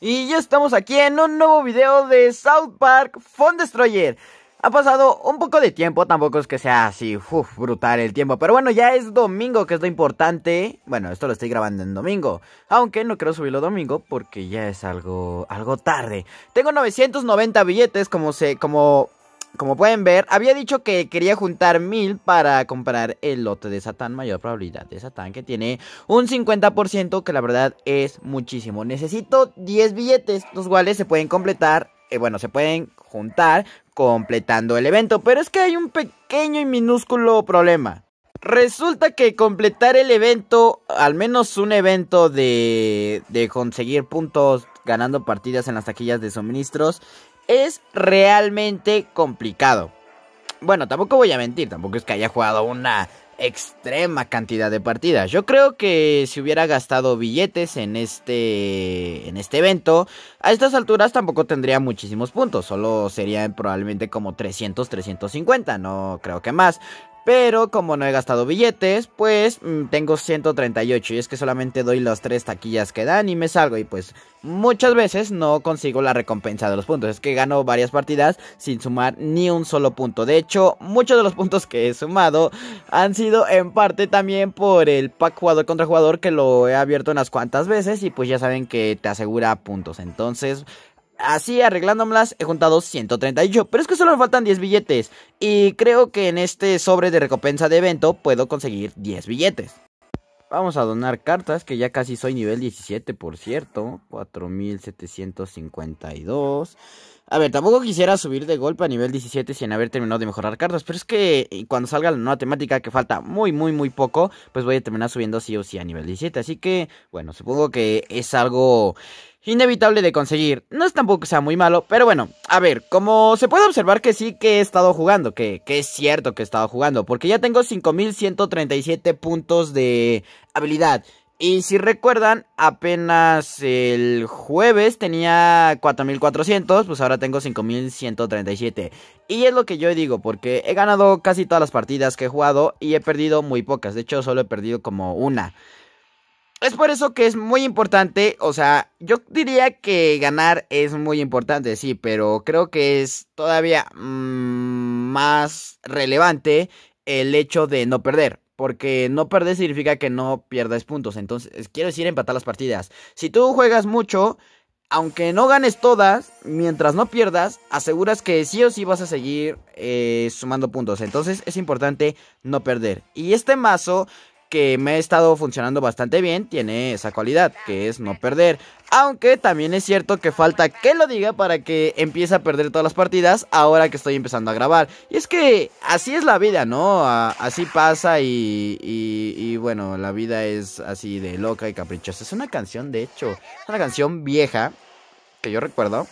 Y ya estamos aquí en un nuevo video de South Park Fun Destroyer. Ha pasado un poco de tiempo, tampoco es que sea así, uf, brutal el tiempo. Pero bueno, ya es domingo, que es lo importante. Bueno, esto lo estoy grabando en domingo. Aunque no quiero subirlo domingo porque ya es algo, algo tarde. Tengo 990 billetes, como se, como como pueden ver, había dicho que quería juntar mil para comprar el lote de Satán, mayor probabilidad de Satán, que tiene un 50%, que la verdad es muchísimo. Necesito 10 billetes, los cuales se pueden completar, eh, bueno, se pueden juntar completando el evento, pero es que hay un pequeño y minúsculo problema. Resulta que completar el evento, al menos un evento de, de conseguir puntos ganando partidas en las taquillas de suministros, es realmente complicado. Bueno, tampoco voy a mentir, tampoco es que haya jugado una extrema cantidad de partidas. Yo creo que si hubiera gastado billetes en este en este evento, a estas alturas tampoco tendría muchísimos puntos, solo serían probablemente como 300, 350, no creo que más. Pero como no he gastado billetes, pues mm, tengo 138 y es que solamente doy las tres taquillas que dan y me salgo y pues muchas veces no consigo la recompensa de los puntos. Es que gano varias partidas sin sumar ni un solo punto. De hecho, muchos de los puntos que he sumado han sido en parte también por el pack jugador contra jugador que lo he abierto unas cuantas veces y pues ya saben que te asegura puntos. Entonces Así arreglándomelas he juntado 138, pero es que solo me faltan 10 billetes y creo que en este sobre de recompensa de evento puedo conseguir 10 billetes. Vamos a donar cartas, que ya casi soy nivel 17 por cierto, 4752. A ver, tampoco quisiera subir de golpe a nivel 17 sin haber terminado de mejorar cartas, pero es que eh, cuando salga la nueva temática, que falta muy, muy, muy poco, pues voy a terminar subiendo sí o sí a nivel 17. Así que, bueno, supongo que es algo inevitable de conseguir. No es tampoco que sea muy malo, pero bueno, a ver, como se puede observar que sí que he estado jugando, que, que es cierto que he estado jugando, porque ya tengo 5137 puntos de habilidad. Y si recuerdan, apenas el jueves tenía 4.400, pues ahora tengo 5.137. Y es lo que yo digo, porque he ganado casi todas las partidas que he jugado y he perdido muy pocas. De hecho, solo he perdido como una. Es por eso que es muy importante, o sea, yo diría que ganar es muy importante, sí, pero creo que es todavía mm, más relevante el hecho de no perder. Porque no perder significa que no pierdas puntos. Entonces, quiero decir empatar las partidas. Si tú juegas mucho, aunque no ganes todas, mientras no pierdas, aseguras que sí o sí vas a seguir eh, sumando puntos. Entonces es importante no perder. Y este mazo que me ha estado funcionando bastante bien, tiene esa cualidad, que es no perder. Aunque también es cierto que falta que lo diga para que empiece a perder todas las partidas ahora que estoy empezando a grabar. Y es que así es la vida, ¿no? así pasa y, y, y bueno, la vida es así de loca y caprichosa. Es una canción, de hecho, es una canción vieja que yo recuerdo.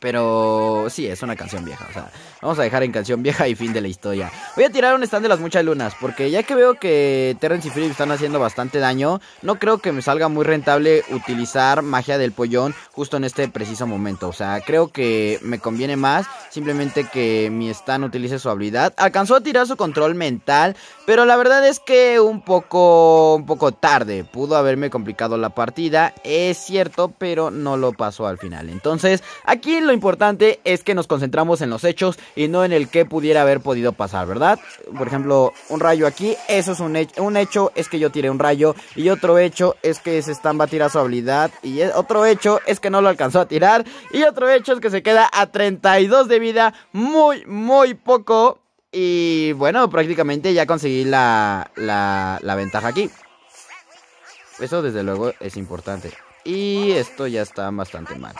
Pero sí, es una canción vieja. O sea, vamos a dejar en canción vieja y fin de la historia. Voy a tirar un stand de las muchas lunas. Porque ya que veo que Terrence y Philip están haciendo bastante daño, no creo que me salga muy rentable utilizar magia del pollón justo en este preciso momento. O sea, creo que me conviene más simplemente que mi stand utilice su habilidad. Alcanzó a tirar su control mental. Pero la verdad es que un poco, un poco tarde. Pudo haberme complicado la partida. Es cierto, pero no lo pasó al final. Entonces, aquí lo importante es que nos concentramos en los hechos y no en el que pudiera haber podido pasar, ¿verdad? Por ejemplo, un rayo aquí, eso es un hecho. Un hecho es que yo tiré un rayo y otro hecho es que ese estamba tira a su habilidad y e, otro hecho es que no lo alcanzó a tirar y otro hecho es que se queda a 32 de vida, muy, muy poco. Y bueno, prácticamente ya conseguí la, la ventaja aquí. Eso desde luego es importante. Y esto ya está bastante mal.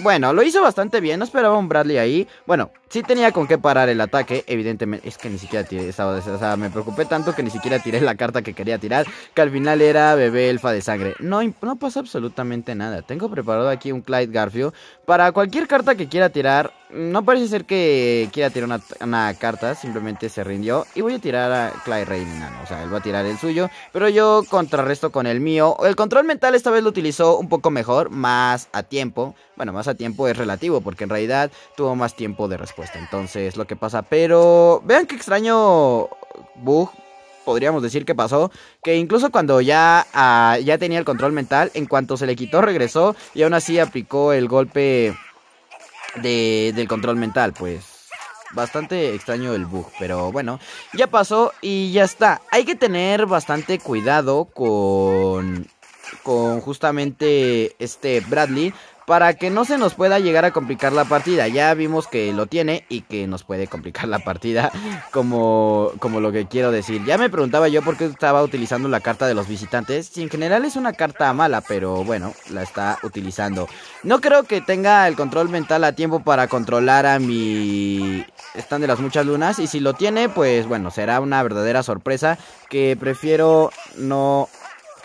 Bueno, lo hizo bastante bien, no esperaba un Bradley ahí. Bueno, si tenía con qué parar el ataque, evidentemente. Es que ni siquiera tiré esa. O sea, me preocupé tanto que ni siquiera tiré la carta que quería tirar. Que al final era bebé elfa de sangre. No, no pasa absolutamente nada. Tengo preparado aquí un Clyde Garfield. Para cualquier carta que quiera tirar. No parece ser que quiera tirar una, carta. Simplemente se rindió. Y voy a tirar a Clyde Reynan. O sea, él va a tirar el suyo. Pero yo contrarresto con el mío. El control mental esta vez lo utilizó un poco mejor. Más a tiempo. Bueno, más a tiempo es relativo. Porque en realidad tuvo más tiempo de rescate. Pues Entonces, lo que pasa. Pero vean qué extraño bug podríamos decir que pasó, que incluso cuando ya, ah, ya tenía el control mental, en cuanto se le quitó, regresó y aún así aplicó el golpe de, del control mental, pues bastante extraño el bug, pero bueno, ya pasó y ya está. Hay que tener bastante cuidado con con justamente este Bradley para que no se nos pueda llegar a complicar la partida. Ya vimos que lo tiene y que nos puede complicar la partida como, como lo que quiero decir. Ya me preguntaba yo por qué estaba utilizando la carta de los visitantes. Si en general es una carta mala, pero bueno, la está utilizando. No creo que tenga el control mental a tiempo para controlar a mi Están de las muchas lunas. Y si lo tiene, pues bueno, será una verdadera sorpresa que prefiero no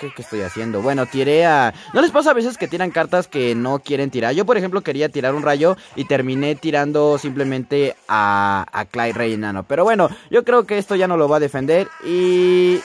¿qué, estoy haciendo? Bueno, tiré a... ¿No les pasa a veces que tiran cartas que no quieren tirar? Yo, por ejemplo, quería tirar un rayo y terminé tirando simplemente a, a Clyde Rey Pero bueno, yo creo que esto ya no lo va a defender y...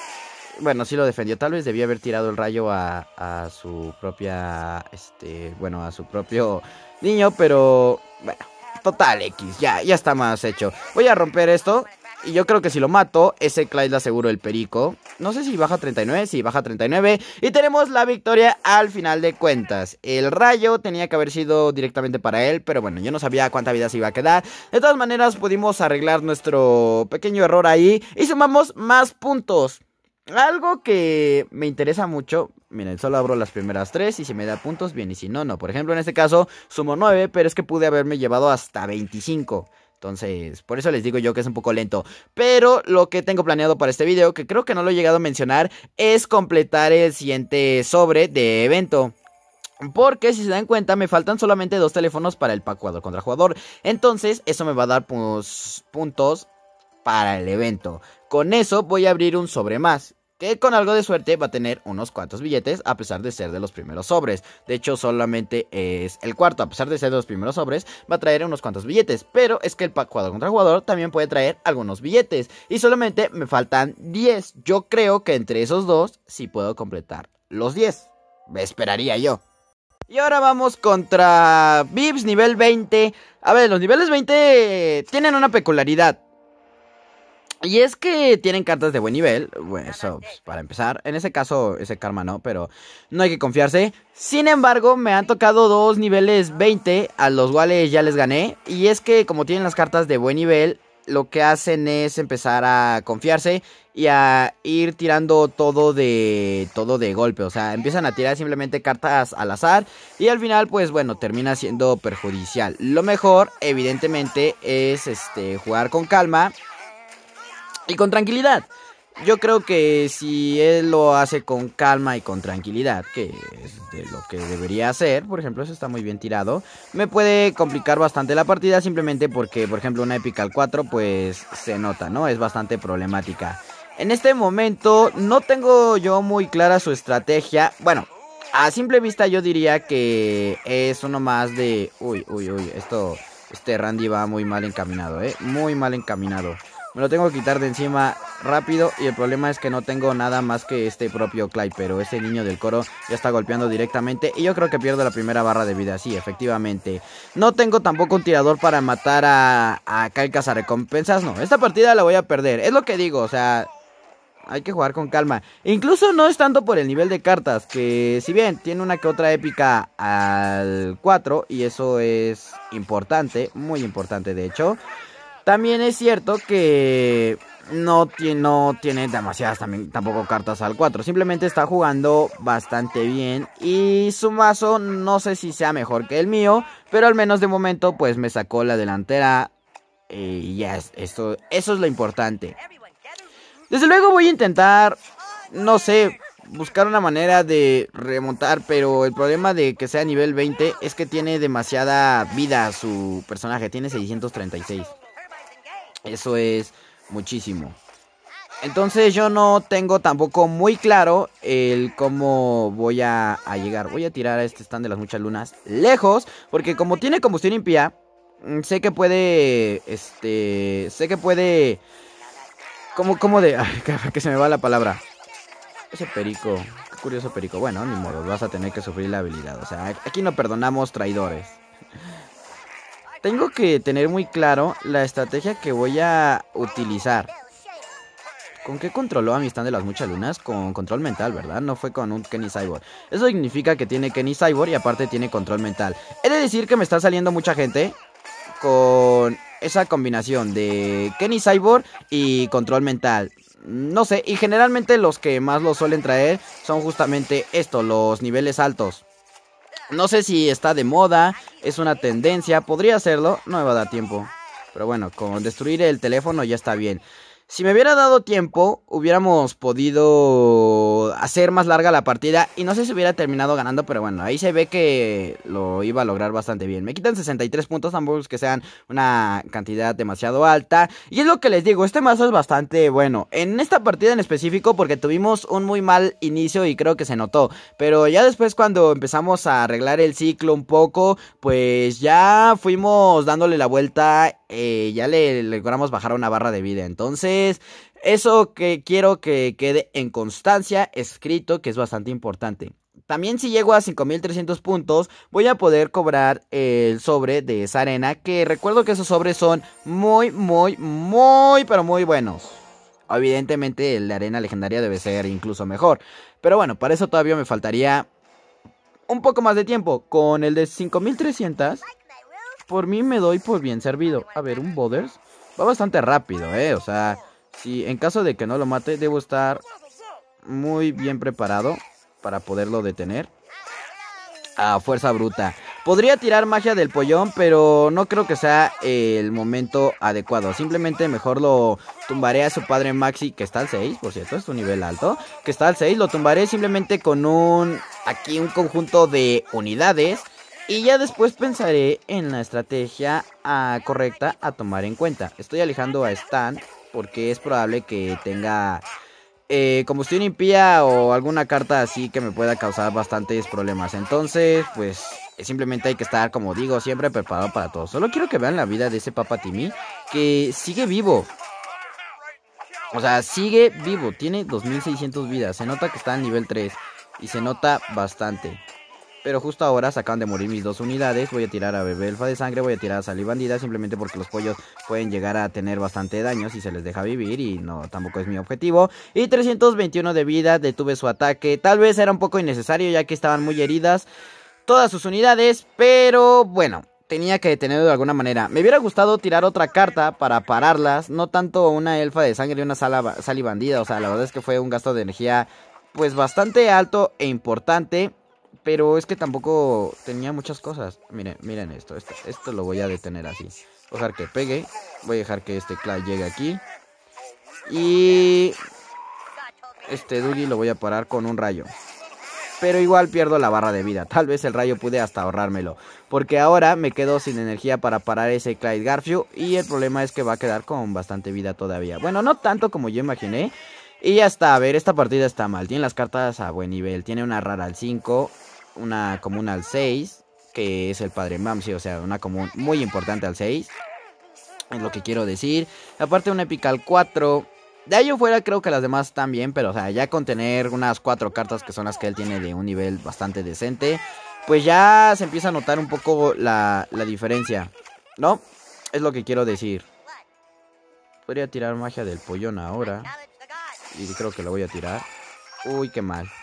Bueno, sí lo defendió. Tal vez debía haber tirado el rayo a, a su propia... Este, bueno, a su propio niño, pero... Bueno, total X, ya, ya está más hecho. Voy a romper esto y yo creo que si lo mato, ese Clyde la aseguro el perico. No sé si baja 39, si baja 39. Y tenemos la victoria al final de cuentas. El rayo tenía que haber sido directamente para él, pero bueno, yo no sabía cuánta vida se iba a quedar. De todas maneras, pudimos arreglar nuestro pequeño error ahí y sumamos más puntos. Algo que me interesa mucho, miren, solo abro las primeras tres y si me da puntos, bien, y si no, no. Por ejemplo, en este caso sumo 9, pero es que pude haberme llevado hasta 25. Entonces, por eso les digo yo que es un poco lento. Pero lo que tengo planeado para este video, que creo que no lo he llegado a mencionar, es completar el siguiente sobre de evento. Porque si se dan cuenta, me faltan solamente dos teléfonos para el pack jugador contra jugador. Entonces, eso me va a dar pues, puntos para el evento. Con eso voy a abrir un sobre más que con algo de suerte va a tener unos cuantos billetes a pesar de ser de los primeros sobres. De hecho, solamente es el cuarto, a pesar de ser de los primeros sobres, va a traer unos cuantos billetes. Pero es que el pack jugador contra jugador también puede traer algunos billetes. Y solamente me faltan 10. Yo creo que entre esos dos sí puedo completar los 10. Me esperaría yo. Y ahora vamos contra Vips nivel 20. A ver, los niveles 20 tienen una peculiaridad. Y es que tienen cartas de buen nivel, bueno, eso pues, para empezar. En ese caso, ese karma no, pero no hay que confiarse. Sin embargo, me han tocado dos niveles 20, a los cuales ya les gané. Y es que como tienen las cartas de buen nivel, lo que hacen es empezar a confiarse y a ir tirando todo de todo de golpe, o sea, empiezan a tirar simplemente cartas al azar y al final pues bueno, termina siendo perjudicial. Lo mejor evidentemente es este jugar con calma y con tranquilidad. Yo creo que si él lo hace con calma y con tranquilidad, que es lo que debería hacer, por ejemplo, eso está muy bien tirado, me puede complicar bastante la partida simplemente porque, por ejemplo, una al 4 pues se nota, ¿no? Es bastante problemática. En este momento no tengo yo muy clara su estrategia. Bueno, a simple vista yo diría que es uno más de... Uy, uy, uy, esto... Este Randy va muy mal encaminado, ¿eh? Muy mal encaminado. Me lo tengo que quitar de encima rápido y el problema es que no tengo nada más que este propio Clay, pero ese niño del coro ya está golpeando directamente y yo creo que pierdo la primera barra de vida, sí, efectivamente. No tengo tampoco un tirador para matar a, a a recompensas, no, esta partida la voy a perder, es lo que digo, o sea... Hay que jugar con calma. Incluso no es tanto por el nivel de cartas. Que si bien tiene una que otra épica al 4. Y eso es importante. Muy importante de hecho. También es cierto que no, tiene demasiadas también, tampoco cartas al 4. Simplemente está jugando bastante bien. Y su mazo no sé si sea mejor que el mío. Pero al menos de momento pues me sacó la delantera. Y ya, eso es lo importante. Desde luego voy a intentar, no sé, buscar una manera de remontar. Pero el problema de que sea nivel 20 es que tiene demasiada vida su personaje. Tiene 636. Eso es muchísimo. Entonces yo no tengo tampoco muy claro el cómo voy a, llegar. Voy a tirar a este stand de las muchas lunas lejos. Porque como tiene combustión impía, mm, sé que puede... Este... Sé que puede... Como, como de... Ay, que se me va la palabra. Ese perico. Qué curioso perico. Bueno, ni modo. Vas a tener que sufrir la habilidad. O sea, aquí no perdonamos traidores. Tengo que tener muy claro la estrategia que voy a utilizar. ¿Con qué controló a mi de las muchas lunas? Con control mental, ¿verdad? No fue con un Kenny Cyborg. Eso significa que tiene Kenny Cyborg y aparte tiene control mental. He de decir que me está saliendo mucha gente con esa combinación de Kenny Cyborg y control mental. No sé, y generalmente los que más lo suelen traer son justamente estos, los niveles altos. No sé si está de moda, es una tendencia, podría hacerlo, no me va a dar tiempo. Pero bueno, con destruir el teléfono ya está bien. Si me hubiera dado tiempo, hubiéramos podido hacer más larga la partida y no sé si hubiera terminado ganando, pero bueno, ahí se ve que lo iba a lograr bastante bien. Me quitan 63 puntos, tampoco que sean una cantidad demasiado alta. Y es lo que les digo, este mazo es bastante bueno. En esta partida en específico, porque tuvimos un muy mal inicio y creo que se notó. Pero ya después cuando empezamos a arreglar el ciclo un poco, pues ya fuimos dándole la vuelta eh, ya le, logramos bajar una barra de vida. Entonces, eso que quiero que quede en constancia, escrito, que es bastante importante. También si llego a 5300 puntos, voy a poder cobrar el sobre de esa arena, que recuerdo que esos sobres son muy, muy, muy, pero muy buenos. Evidentemente la arena legendaria debe ser incluso mejor. Pero bueno, para eso todavía me faltaría un poco más de tiempo. Con el de 5300 por mí me doy por bien servido. A ver, un Boders. va bastante rápido, ¿eh? O sea, si en caso de que no lo mate, debo estar muy bien preparado para poderlo detener. A fuerza bruta. Podría tirar magia del pollón, pero no creo que sea el momento adecuado. Simplemente mejor lo tumbaré a su padre Maxi, que está al 6, por cierto, es un nivel alto. Que está al 6, lo tumbaré simplemente con un... Aquí un conjunto de unidades y ya después pensaré en la estrategia ah, correcta a tomar en cuenta. Estoy alejando a Stan porque es probable que tenga eh, combustión impía o alguna carta así que me pueda causar bastantes problemas. Entonces, pues simplemente hay que estar, como digo, siempre preparado para todo. Solo quiero que vean la vida de ese Papa Timmy que sigue vivo. O sea, sigue vivo. Tiene 2600 vidas. Se nota que está en nivel 3 y se nota bastante. Pero justo ahora se de morir mis dos unidades. Voy a tirar a Bebé Elfa de Sangre, voy a tirar a salivandida... Simplemente porque los pollos pueden llegar a tener bastante daño si se les deja vivir. Y no, tampoco es mi objetivo. Y 321 de vida, detuve su ataque. Tal vez era un poco innecesario ya que estaban muy heridas todas sus unidades. Pero bueno, tenía que detenerlo de alguna manera. Me hubiera gustado tirar otra carta para pararlas. No tanto una elfa de sangre y una salibandida. O sea, la verdad es que fue un gasto de energía pues bastante alto e importante. Pero es que tampoco tenía muchas cosas. Miren, miren esto, esto. lo voy a detener así. Voy dejar que pegue. Voy a dejar que este Clyde llegue aquí. Y... Este Dugi lo voy a parar con un rayo. Pero igual pierdo la barra de vida. Tal vez el rayo pude hasta ahorrármelo. Porque ahora me quedo sin energía para parar ese Clyde Garfield. Y el problema es que va a quedar con bastante vida todavía. Bueno, no tanto como yo imaginé. Y ya está, a ver, esta partida está mal. Tiene las cartas a buen nivel. Tiene una rara al 5 una común al 6, que es el padre Mamsi, o sea, una común muy importante al 6. Es lo que quiero decir. Aparte una épica al 4. De ahí fuera creo que las demás están bien, pero sea, ya con tener unas 4 cartas que son las que él tiene de un nivel bastante decente, pues ya se empieza a notar un poco la, la diferencia, ¿no? Es lo que quiero decir. Podría tirar magia del pollón ahora. Y creo que lo voy a tirar. Uy, qué mal.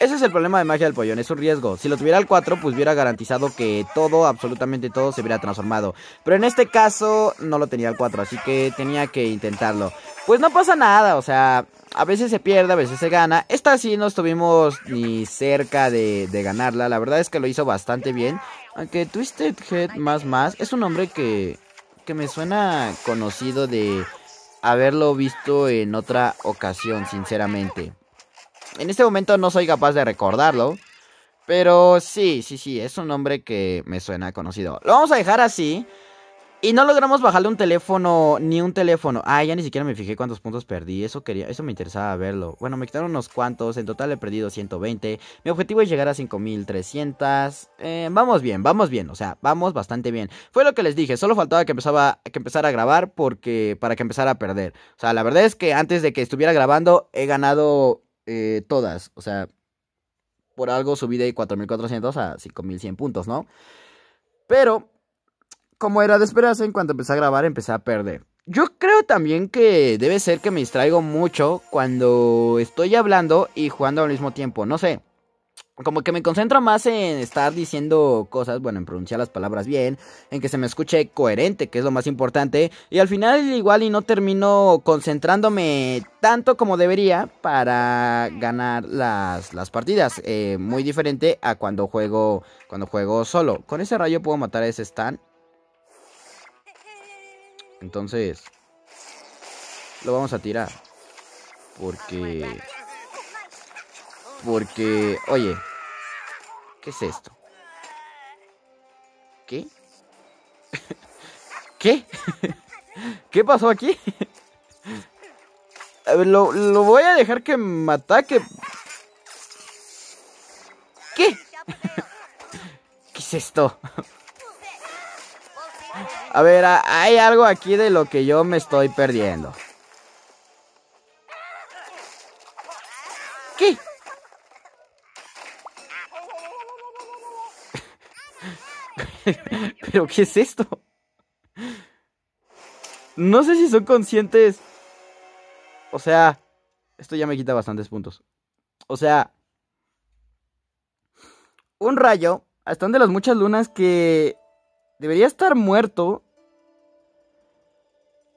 Ese es el problema de magia del pollón, es un riesgo. Si lo tuviera el 4, pues hubiera garantizado que todo, absolutamente todo, se hubiera transformado. Pero en este caso no lo tenía el 4, así que tenía que intentarlo. Pues no pasa nada, o sea, a veces se pierde, a veces se gana. Esta sí no estuvimos ni cerca de, ganarla, la verdad es que lo hizo bastante bien. Aunque Twisted Head más más es un nombre que, que me suena conocido de haberlo visto en otra ocasión, sinceramente. En este momento no soy capaz de recordarlo. Pero sí, sí, sí, es un nombre que me suena conocido. Lo vamos a dejar así. Y no logramos bajarle un teléfono, ni un teléfono. Ah, ya ni siquiera me fijé cuántos puntos perdí. Eso quería, eso me interesaba verlo. Bueno, me quitaron unos cuantos. En total he perdido 120. Mi objetivo es llegar a 5300. Eh, vamos bien, vamos bien. O sea, vamos bastante bien. Fue lo que les dije. Solo faltaba que, empezaba, que empezara a grabar porque, para que empezara a perder. O sea, la verdad es que antes de que estuviera grabando he ganado eh, todas. O sea, por algo subí de 4.400 a 5.100 puntos, ¿no? Pero, como era de esperarse, en cuanto empecé a grabar empecé a perder. Yo creo también que debe ser que me distraigo mucho cuando estoy hablando y jugando al mismo tiempo. No sé como que me concentro más en estar diciendo cosas, bueno, en pronunciar las palabras bien, en que se me escuche coherente, que es lo más importante, y al final igual y no termino concentrándome tanto como debería para ganar las, partidas, eh, muy diferente a cuando juego, cuando juego solo. Con ese rayo puedo matar a ese stand. Entonces, lo vamos a tirar, porque... Porque, oye, ¿qué es esto? ¿Qué? ¿Qué? ¿Qué pasó aquí? Lo, lo, voy a dejar que me ataque. ¿Qué? ¿Qué es esto? A ver, hay algo aquí de lo que yo me estoy perdiendo. ¿Pero qué es esto? No sé si son conscientes. O sea, esto ya me quita bastantes puntos. O sea, un rayo, hasta de las muchas lunas que debería estar muerto.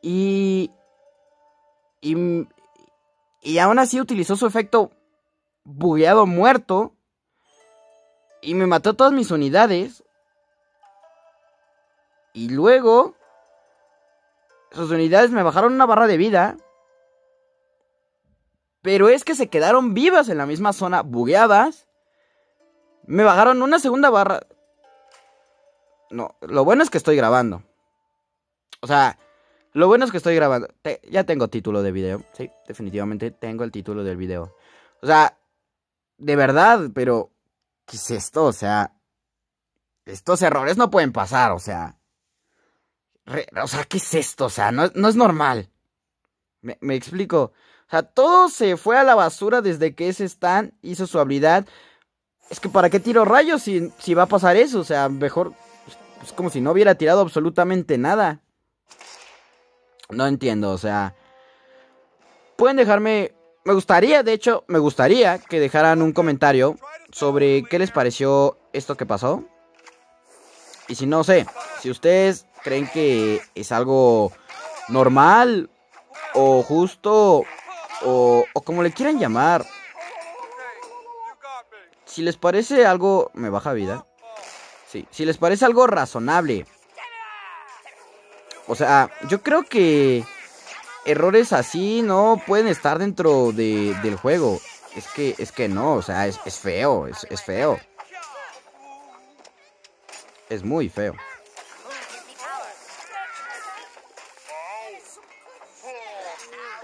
Y, y, y aún así utilizó su efecto bugueado muerto. Y me mató todas mis unidades. Y luego, sus unidades me bajaron una barra de vida. Pero es que se quedaron vivas en la misma zona, bugueadas. Me bajaron una segunda barra. No, lo bueno es que estoy grabando. O sea, lo bueno es que estoy grabando. ya tengo título de video. Sí, definitivamente tengo el título del video. O sea, de verdad, pero... ¿Qué es esto? O sea... Estos errores no pueden pasar, o sea o sea, ¿qué es esto? O sea, no, es normal. Me, explico. O sea, todo se fue a la basura desde que ese Stan hizo su habilidad. Es que ¿para qué tiro rayos si, si va a pasar eso? O sea, mejor... Es pues, como si no hubiera tirado absolutamente nada. No entiendo, o sea... Pueden dejarme... Me gustaría, de hecho, me gustaría que dejaran un comentario sobre qué les pareció esto que pasó. Y si no sé, si ustedes creen que es algo normal o justo o, o como le quieran llamar. Si les parece algo... Me baja vida. Sí, si les parece algo razonable. O sea, yo creo que errores así no pueden estar dentro del juego. Es que, es que no, o sea, es, feo, es feo. Es muy feo.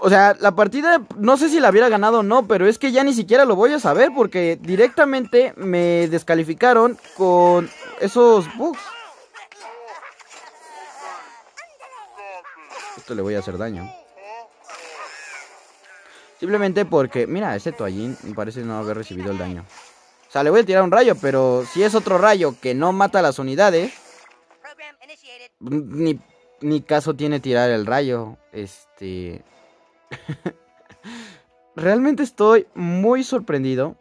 O sea, la partida no sé si la hubiera ganado o no, pero es que ya ni siquiera lo voy a saber porque directamente me descalificaron con esos bugs. Esto le voy a hacer daño. Simplemente porque, mira, ese toallín me parece no haber recibido el daño. O sea, le voy a tirar un rayo, pero si es otro rayo que no mata las unidades, ni, ni caso tiene tirar el rayo. Este... Realmente estoy muy sorprendido.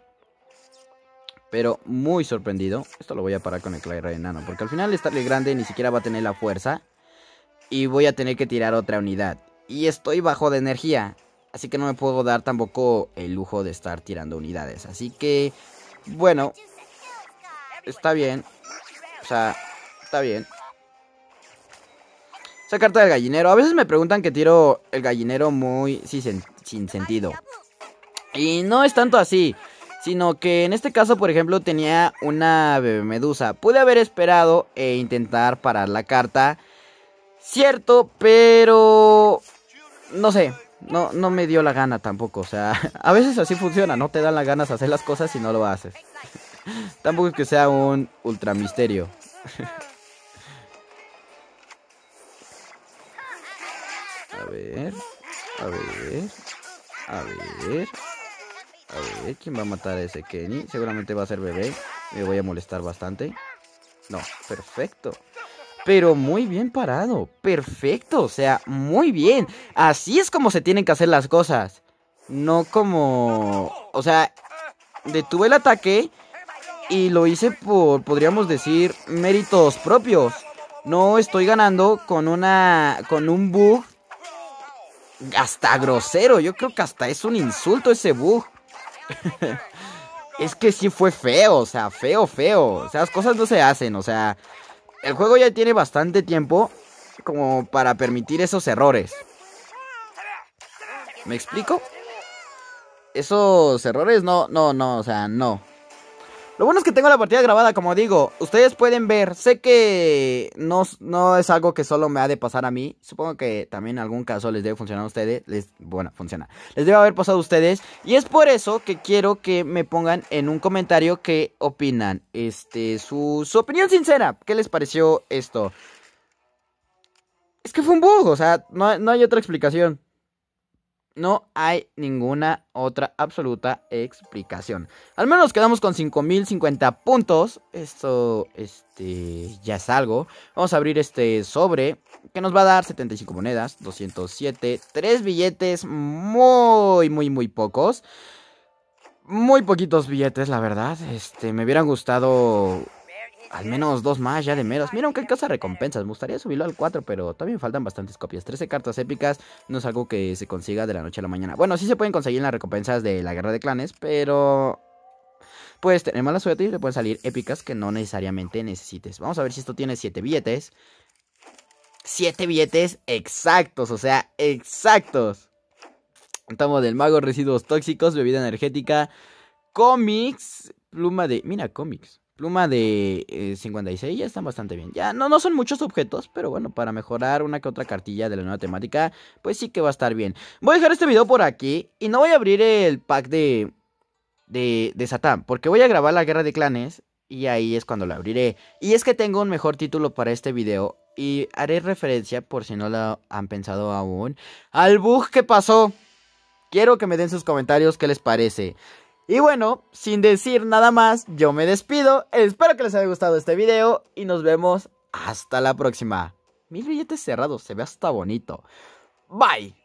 Pero muy sorprendido. Esto lo voy a parar con el Ray Enano. Porque al final estarle Grande ni siquiera va a tener la fuerza. Y voy a tener que tirar otra unidad. Y estoy bajo de energía. Así que no me puedo dar tampoco el lujo de estar tirando unidades. Así que, bueno. Está bien. O sea, está bien carta del gallinero. A veces me preguntan que tiro el gallinero muy sin sentido. Y no es tanto así. Sino que en este caso, por ejemplo, tenía una bebé medusa. Pude haber esperado e intentar parar la carta. Cierto, pero... No sé, no, no me dio la gana tampoco. O sea, a veces así funciona, no te dan las ganas de hacer las cosas si no lo haces. tampoco es que sea un ultra misterio. A ver, a ver, a ver. A ver, ¿quién va a matar a ese Kenny? Seguramente va a ser bebé. Me voy a molestar bastante. No, perfecto. Pero muy bien parado. Perfecto, o sea, muy bien. Así es como se tienen que hacer las cosas. No como... O sea, detuve el ataque y lo hice por, podríamos decir, méritos propios. No estoy ganando con una... con un bug hasta grosero. Yo creo que hasta es un insulto ese bug. es que sí fue feo, o sea, feo, feo. O sea, las cosas no se hacen, o sea, el juego ya tiene bastante tiempo como para permitir esos errores. ¿Me explico? Esos errores no, no, no, o sea, no. Lo bueno es que tengo la partida grabada, como digo. Ustedes pueden ver. Sé que no, no es algo que solo me ha de pasar a mí. Supongo que también en algún caso les debe funcionar a ustedes. Les, bueno, funciona. Les debe haber pasado a ustedes. Y es por eso que quiero que me pongan en un comentario qué opinan. Este, su, opinión sincera. ¿Qué les pareció esto? Es que fue un bug, o sea, no hay otra explicación. No hay ninguna otra absoluta explicación. Al menos quedamos con 5050 puntos. Esto, este, ya es algo. Vamos a abrir este sobre que nos va a dar 75 monedas, 207, 3 billetes, muy, muy, muy pocos. Muy poquitos billetes, la verdad. Este, me hubieran gustado al menos dos más ya de meros. Mira, aunque cosa recompensas. Me gustaría subirlo al 4, pero también faltan bastantes copias. 13 cartas épicas no es algo que se consiga de la noche a la mañana. Bueno, sí se pueden conseguir en las recompensas de la guerra de clanes, pero... Pues tenemos la suerte y le pueden salir épicas que no necesariamente necesites. Vamos a ver si esto tiene 7 billetes. 7 billetes exactos, o sea, exactos. Tomo del mago, residuos tóxicos, bebida energética, cómics, pluma de... Mira, cómics pluma de 56 eh, ya están bastante bien. Ya no, no son muchos objetos, pero bueno, para mejorar una que otra cartilla de la nueva temática, pues sí que va a estar bien. Voy a dejar este video por aquí y no voy a abrir el pack de, de, de Satán, porque voy a grabar la guerra de clanes y ahí es cuando lo abriré. Y es que tengo un mejor título para este video y haré referencia, por si no lo han pensado aún, al bug que pasó. Quiero que me den sus comentarios qué les parece. Y bueno, sin decir nada más, yo me despido. Espero que les haya gustado este video y nos vemos hasta la próxima. Mil billetes cerrados, se ve hasta bonito. Bye.